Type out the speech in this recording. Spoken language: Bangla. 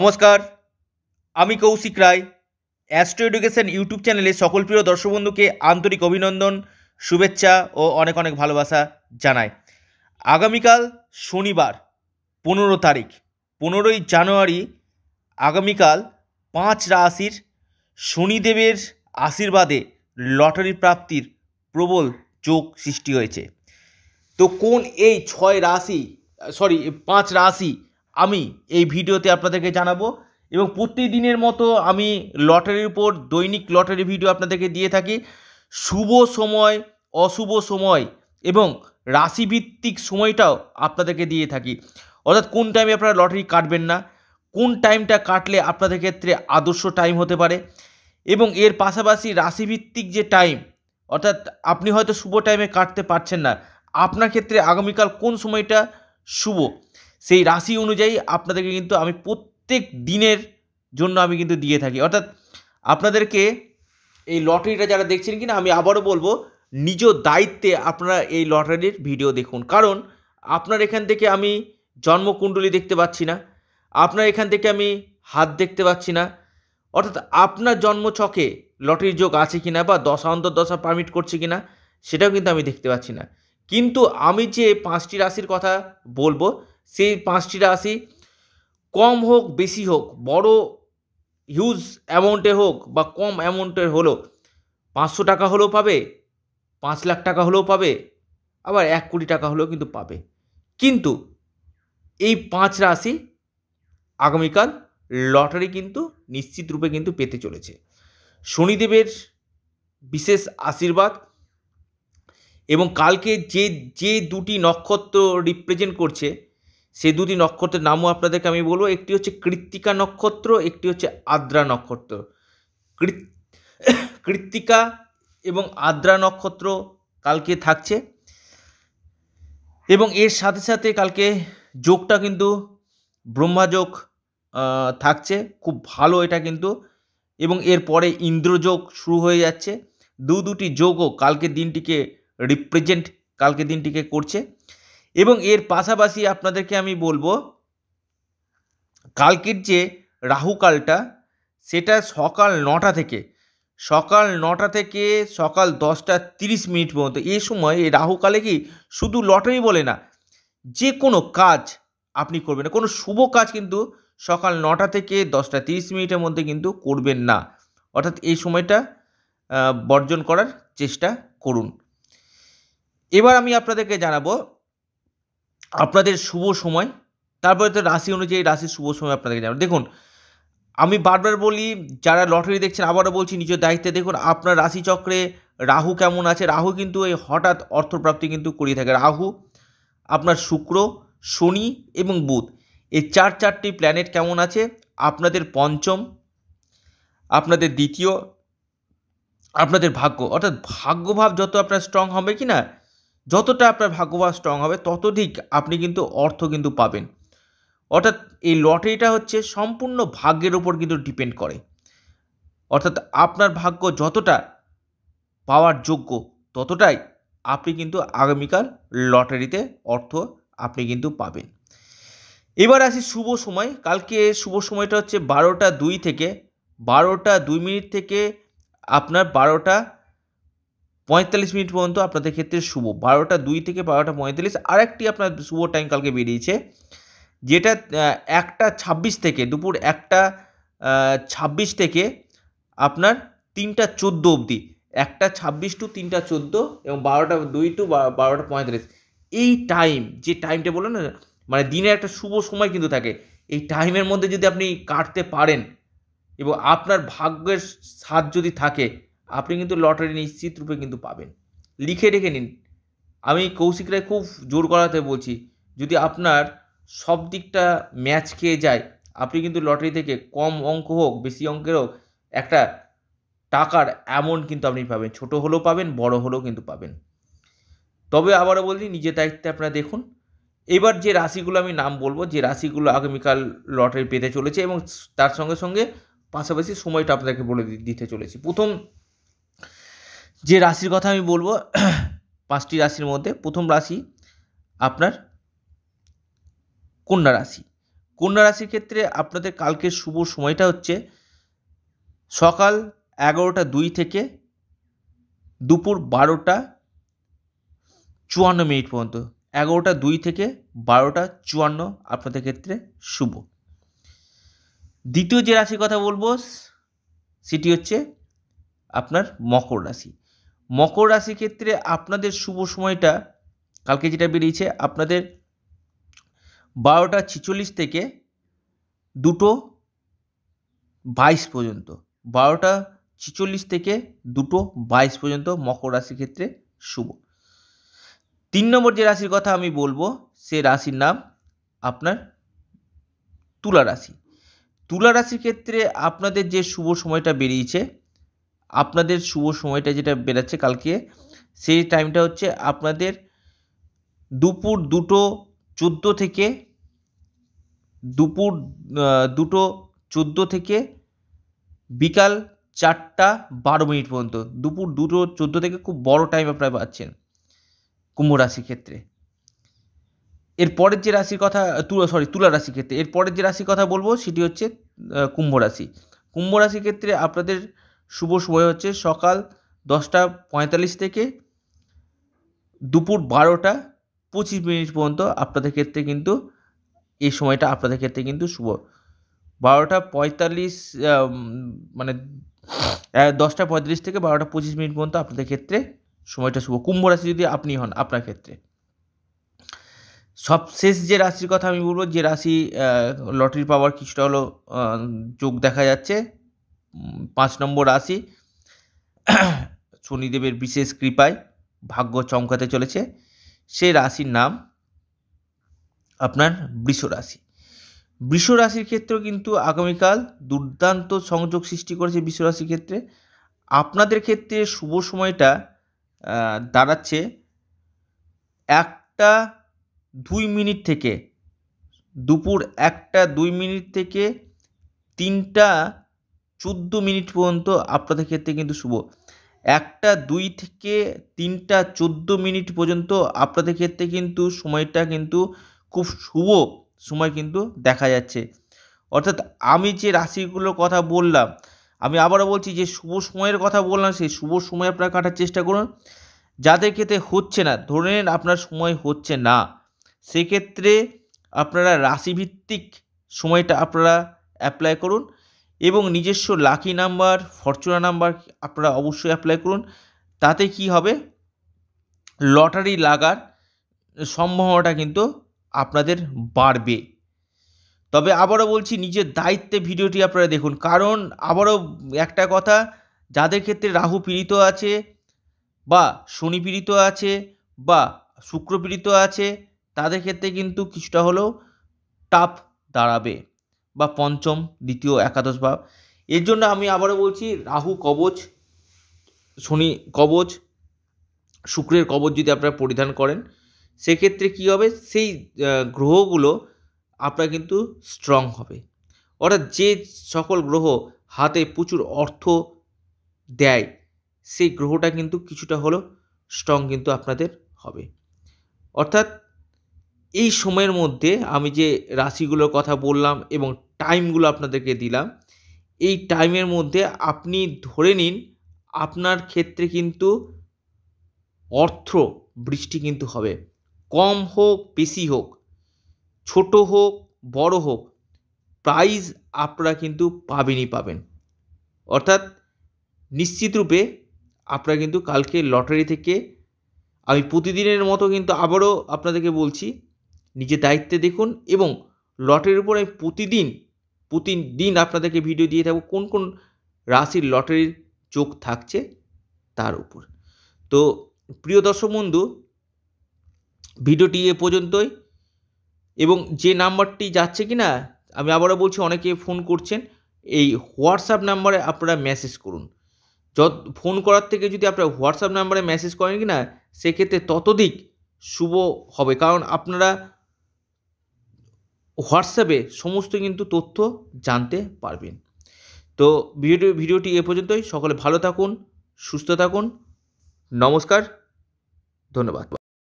নমস্কার আমি Koushik Roy astro education YouTube চ্যানেলে সকল প্রিয় দর্শক বন্ধুকে আন্তরিক অভিনন্দন শুভেচ্ছা ও অনেক অনেক ভালোবাসা জানাই আগামীকাল শনিবার পনেরো তারিখ পনেরোই জানুয়ারি আগামীকাল পাঁচ রাশির শনিদেবের আশীর্বাদে লটারি প্রাপ্তির প্রবল যোগ সৃষ্টি হয়েছে তো কোন এই ছয় রাশি সরি পাঁচ রাশি আমি এই ভিডিওতে আপনাদেরকে জানাবো এবং প্রতিদিনের মতো আমি লটারির উপর দৈনিক লটারি ভিডিও আপনাদেরকে দিয়ে থাকি শুভ সময় অশুভ সময় এবং রাশিভিত্তিক সময়টাও আপনাদেরকে দিয়ে থাকি অর্থাৎ কোন টাইমে আপনারা লটারি কাটবেন না কোন টাইমটা কাটলে আপনাদের ক্ষেত্রে আদর্শ টাইম হতে পারে এবং এর পাশাপাশি রাশিভিত্তিক যে টাইম অর্থাৎ আপনি হয়তো শুভ টাইমে কাটতে পারছেন না আপনার ক্ষেত্রে আগামীকাল কোন সময়টা শুভ সেই রাশি অনুযায়ী আপনাদেরকে কিন্তু আমি প্রত্যেক দিনের জন্য আমি কিন্তু দিয়ে থাকি অর্থাৎ আপনাদেরকে এই লটারিটা যারা দেখছেন কিনা আমি আবারও বলবো নিজ দায়িত্বে আপনারা এই লটারির ভিডিও দেখুন কারণ আপনার এখান থেকে আমি জন্মকুণ্ডলি দেখতে পাচ্ছি না আপনার এখান থেকে আমি হাত দেখতে পাচ্ছি না অর্থাৎ আপনার জন্মছকে লটারির যোগ আছে কি না বা দশা অন্তর দশা পারমিট করছে কি না সেটাও কিন্তু আমি দেখতে পাচ্ছি না কিন্তু আমি যে পাঁচটি রাশির কথা বলবো সেই পাঁচটি রাশি কম হোক বেশি হোক বড় হিউজ অ্যামাউন্টে হোক বা কম অ্যামাউন্টের হলো পাঁচশো টাকা হলেও পাবে পাঁচ লাখ টাকা হলেও পাবে আবার এক কোটি টাকা হলেও কিন্তু পাবে কিন্তু এই পাঁচ রাশি আগামীকাল লটারি কিন্তু নিশ্চিত রূপে কিন্তু পেতে চলেছে শনিদেবের বিশেষ আশীর্বাদ এবং কালকে যে যে দুটি নক্ষত্র রিপ্রেজেন্ট করছে সে দুটি নক্ষত্রের নামও আপনাদেরকে আমি বলবো একটি হচ্ছে কৃত্তিকা নক্ষত্র একটি হচ্ছে আদ্রা নক্ষত্র কৃত্তিকা এবং আদ্রা নক্ষত্র কালকে থাকছে এবং এর সাথে সাথে কালকে যোগটা কিন্তু ব্রহ্মাযোগ থাকছে খুব ভালো এটা কিন্তু এবং এরপরে ইন্দ্রযোগ শুরু হয়ে যাচ্ছে দু দুটি যোগও কালকে দিনটিকে রিপ্রেজেন্ট কালকে দিনটিকে করছে এবং এর পাশাপাশি আপনাদেরকে আমি বলবো কালকের যে রাহুকালটা সেটা সকাল নটা থেকে সকাল নটা থেকে সকাল দশটা তিরিশ মিনিট পর্যন্ত এই সময় এই রাহুকালে কি শুধু লটারি বলে না যে কোনো কাজ আপনি করবেন না কোনো শুভ কাজ কিন্তু সকাল নটা থেকে দশটা তিরিশ মিনিটের মধ্যে কিন্তু করবেন না অর্থাৎ এই সময়টা বর্জন করার চেষ্টা করুন এবার আমি আপনাদেরকে জানাবো আপনাদের শুভ সময় তারপরে তো রাশি অনুযায়ী রাশির শুভ সময় আপনাদেরকে জানাবো দেখুন আমি বারবার বলি যারা লটারি দেখছেন আবারও বলছি নিজের দায়িত্বে দেখুন আপনার রাশিচক্রে রাহু কেমন আছে রাহু কিন্তু এই হঠাৎ অর্থপ্রাপ্তি কিন্তু করিয়ে থাকে রাহু আপনার শুক্র শনি এবং বুধ এই চার চারটি প্ল্যানেট কেমন আছে আপনাদের পঞ্চম আপনাদের দ্বিতীয় আপনাদের ভাগ্য অর্থাৎ ভাগ্যভাব যত আপনার স্ট্রং হবে কি না যতটা আপনার ভাগ্যবান স্ট্রং হবে ততধিক আপনি কিন্তু অর্থ কিন্তু পাবেন অর্থাৎ এই লটারিটা হচ্ছে সম্পূর্ণ ভাগ্যের উপর কিন্তু ডিপেন্ড করে অর্থাৎ আপনার ভাগ্য যতটা পাওয়ার যোগ্য ততটাই আপনি কিন্তু আগামীকাল লটারিতে অর্থ আপনি কিন্তু পাবেন এবার আসি শুভ সময় কালকে শুভ সময়টা হচ্ছে বারোটা দুই থেকে বারোটা দুই মিনিট থেকে আপনার বারোটা পঁয়তাল্লিশ মিনিট পর্যন্ত আপনাদের ক্ষেত্রে শুভ বারোটা দুই থেকে বারোটা পঁয়তাল্লিশ আরেকটি আপনার শুভ টাইম কালকে বেরিয়েছে যেটা একটা ছাব্বিশ থেকে দুপুর একটা ছাব্বিশ থেকে আপনার তিনটা চোদ্দো অবধি একটা ছাব্বিশ টু তিনটা চোদ্দো এবং বারোটা দুই টু বারোটা পঁয়তাল্লিশ এই টাইম যে টাইমটা বলুন না মানে দিনের একটা শুভ সময় কিন্তু থাকে এই টাইমের মধ্যে যদি আপনি কাটতে পারেন এবং আপনার ভাগ্যের সাথ যদি থাকে আপনি কিন্তু লটারি নিশ্চিত রূপে কিন্তু পাবেন লিখে রেখে নিন আমি কৌশিক রায় খুব জোর করাতে বলছি যদি আপনার সব দিকটা ম্যাচ খেয়ে যায় আপনি কিন্তু লটারি থেকে কম অঙ্ক হোক বেশি অঙ্কের হোক একটা টাকার অ্যামাউন্ট কিন্তু আপনি পাবেন ছোট হলেও পাবেন বড় হলেও কিন্তু পাবেন তবে আবারও বলছি নিজের দায়িত্বে আপনারা দেখুন এবার যে রাশিগুলো আমি নাম বলবো যে রাশিগুলো আগামীকাল লটারি পেতে চলেছে এবং তার সঙ্গে সঙ্গে পাশাপাশি সময়টা আপনাকে বলে দিতে চলেছি প্রথম যে রাশির কথা আমি বলবো পাঁচটি রাশির মধ্যে প্রথম রাশি আপনার কন্যা রাশি কন্যা রাশির ক্ষেত্রে আপনাদের কালকের শুভ সময়টা হচ্ছে সকাল এগারোটা দুই থেকে দুপুর বারোটা চুয়ান্ন মিনিট পর্যন্ত এগারোটা দুই থেকে বারোটা চুয়ান্ন আপনাদের ক্ষেত্রে শুভ দ্বিতীয় যে রাশির কথা বলবো সেটি হচ্ছে আপনার মকর রাশি মকর রাশি ক্ষেত্রে আপনাদের শুভ সময়টা কালকে যেটা বেরিয়েছে আপনাদের বারোটা ছিচল্লিশ থেকে দুটো বাইশ পর্যন্ত বারোটা ছিচল্লিশ থেকে দুটো বাইশ পর্যন্ত মকর রাশির ক্ষেত্রে শুভ তিন নম্বর যে রাশির কথা আমি বলবো সে রাশির নাম আপনার তুলা রাশি তুলা রাশির ক্ষেত্রে আপনাদের যে শুভ সময়টা বেরিয়েছে আপনাদের শুভ সময়টা যেটা বেরাচ্ছে কালকে সেই টাইমটা হচ্ছে আপনাদের দুপুর দুটো চোদ্দো থেকে দুপুর দুটো চোদ্দো থেকে বিকাল চারটা বারো মিনিট পর্যন্ত দুপুর দুটো চোদ্দো থেকে খুব বড় টাইম আপনারা পাচ্ছেন কুম্ভ রাশির ক্ষেত্রে এরপরের যে রাশির কথা তুলা সরি তুলা রাশির ক্ষেত্রে এরপরের যে রাশির কথা বলবো সেটি হচ্ছে কুম্ভ রাশি কুম্ভ রাশির ক্ষেত্রে আপনাদের শুভ সময় হচ্ছে সকাল দশটা পঁয়তাল্লিশ থেকে দুপুর বারোটা পঁচিশ মিনিট পর্যন্ত আপনাদের ক্ষেত্রে কিন্তু এই সময়টা আপনাদের ক্ষেত্রে কিন্তু শুভ বারোটা পঁয়তাল্লিশ মানে দশটা পঁয়তাল্লিশ থেকে বারোটা পঁচিশ মিনিট পর্যন্ত আপনাদের ক্ষেত্রে সময়টা শুভ কুম্ভ রাশি যদি আপনি হন আপনার ক্ষেত্রে সবশেষ যে রাশির কথা আমি বলবো যে রাশি লটারি পাওয়ার কিছুটা হলো যোগ দেখা যাচ্ছে পাঁচ নম্বর রাশি শনিদেবের বিশেষ কৃপায় ভাগ্য চমকাতে চলেছে সে রাশির নাম আপনার বৃষ রাশি বৃষ রাশির ক্ষেত্রেও কিন্তু আগামীকাল দুর্দান্ত সংযোগ সৃষ্টি করেছে বৃষ রাশির ক্ষেত্রে আপনাদের ক্ষেত্রে শুভ সময়টা দাঁড়াচ্ছে একটা দুই মিনিট থেকে দুপুর একটা দুই মিনিট থেকে তিনটা চোদ্দো মিনিট পর্যন্ত আপনাদের ক্ষেত্রে কিন্তু শুভ একটা দুই থেকে তিনটা চোদ্দো মিনিট পর্যন্ত আপনাদের ক্ষেত্রে কিন্তু সময়টা কিন্তু খুব শুভ সময় কিন্তু দেখা যাচ্ছে অর্থাৎ আমি যে রাশিগুলোর কথা বললাম আমি আবারও বলছি যে শুভ সময়ের কথা বললাম সেই শুভ সময় আপনারা কাটার চেষ্টা করুন যাদের ক্ষেত্রে হচ্ছে না ধরে নিন আপনার সময় হচ্ছে না সেক্ষেত্রে আপনারা রাশিভিত্তিক সময়টা আপনারা অ্যাপ্লাই করুন এবং নিজস্ব লাকি নাম্বার ফরচুনা নাম্বার আপনারা অবশ্যই অ্যাপ্লাই করুন তাতে কি হবে লটারি লাগার সম্ভাবনাটা কিন্তু আপনাদের বাড়বে তবে আবারও বলছি নিজের দায়িত্বে ভিডিওটি আপনারা দেখুন কারণ আবারও একটা কথা যাদের ক্ষেত্রে রাহু পীড়িত আছে বা শনি পীড়িত আছে বা শুক্র পীড়িত আছে তাদের ক্ষেত্রে কিন্তু কিছুটা হলেও টাফ দাঁড়াবে বা পঞ্চম দ্বিতীয় একাদশ ভাব এর জন্য আমি আবারও বলছি রাহু কবচ শনি কবচ শুক্রের কবচ যদি আপনারা পরিধান করেন সেক্ষেত্রে কী হবে সেই গ্রহগুলো আপনার কিন্তু স্ট্রং হবে অর্থাৎ যে সকল গ্রহ হাতে প্রচুর অর্থ দেয় সেই গ্রহটা কিন্তু কিছুটা হলো স্ট্রং কিন্তু আপনাদের হবে অর্থাৎ এই সময়ের মধ্যে আমি যে রাশিগুলোর কথা বললাম এবং টাইমগুলো আপনাদেরকে দিলাম এই টাইমের মধ্যে আপনি ধরে নিন আপনার ক্ষেত্রে কিন্তু অর্থ বৃষ্টি কিন্তু হবে কম হোক বেশি হোক ছোট হোক বড় হোক প্রাইজ আপনারা কিন্তু পাবেনই পাবেন অর্থাৎ নিশ্চিতরূপে আপনারা কিন্তু কালকে লটারি থেকে আমি প্রতিদিনের মতো কিন্তু আবারও আপনাদেরকে বলছি নিজের দায়িত্বে দেখুন এবং লটারির উপর আমি প্রতিদিন প্রতিদিন আপনাদেরকে ভিডিও দিয়ে থাকবো কোন কোন রাশির লটারির চোখ থাকছে তার উপর তো প্রিয় দর্শক বন্ধু ভিডিওটি এ পর্যন্তই এবং যে নাম্বারটি যাচ্ছে কি না আমি আবারও বলছি অনেকে ফোন করছেন এই হোয়াটসঅ্যাপ নাম্বারে আপনারা মেসেজ করুন যত ফোন করার থেকে যদি আপনারা হোয়াটসঅ্যাপ নাম্বারে মেসেজ করেন কি না সেক্ষেত্রে ততোধিক শুভ হবে কারণ আপনারা হোয়াটসঅ্যাপে সমস্ত কিন্তু তথ্য জানতে পারবেন তো ভিডিও ভিডিওটি এ পর্যন্তই সকলে ভালো থাকুন সুস্থ থাকুন নমস্কার ধন্যবাদ